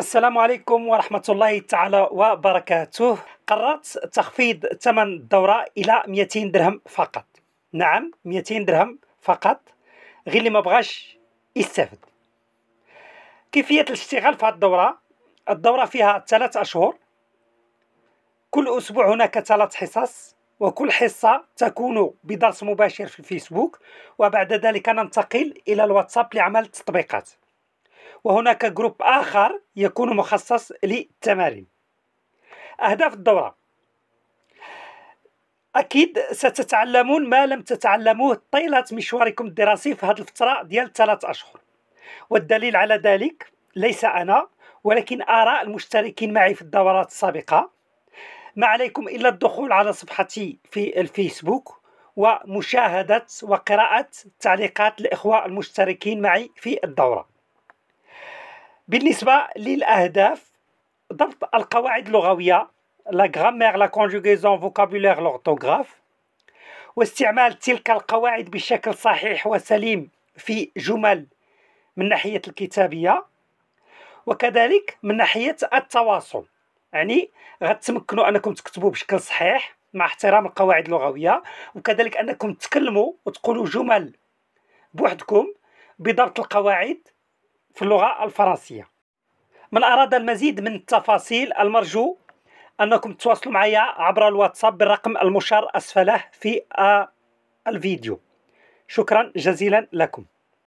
السلام عليكم ورحمة الله تعالى وبركاته قررت تخفيض ثمن الدورة إلى 200 درهم فقط نعم 200 درهم فقط غير اللي ما بغاش يستافد كيفية الاشتغال في هذه الدورة الدورة فيها ثلاث أشهر كل أسبوع هناك ثلاث حصص وكل حصة تكون بدرس مباشر في الفيسبوك وبعد ذلك ننتقل إلى الواتساب لعمل التطبيقات وهناك جروب آخر يكون مخصص للتمارين أهداف الدورة أكيد ستتعلمون ما لم تتعلموه طيلة مشواركم الدراسي في هذه الفترة ديال ثلاثة أشهر والدليل على ذلك ليس أنا ولكن آراء المشتركين معي في الدورات السابقة ما عليكم إلا الدخول على صفحتي في الفيسبوك ومشاهدة وقراءة تعليقات الإخوة المشتركين معي في الدورة بالنسبه للاهداف ضبط القواعد اللغويه لا غرامير لا كونجوغيزون فوكابولير لورتوغراف واستعمال تلك القواعد بشكل صحيح وسليم في جمل من ناحيه الكتابيه وكذلك من ناحيه التواصل يعني غتمكنوا انكم تكتبوا بشكل صحيح مع احترام القواعد اللغويه وكذلك انكم تكلموا وتقولوا جمل بوحدكم بضبط القواعد في اللغة الفرنسية من أراد المزيد من التفاصيل المرجو أنكم تتواصلوا معي عبر الواتساب بالرقم المشار أسفله في آه، الفيديو شكرا جزيلا لكم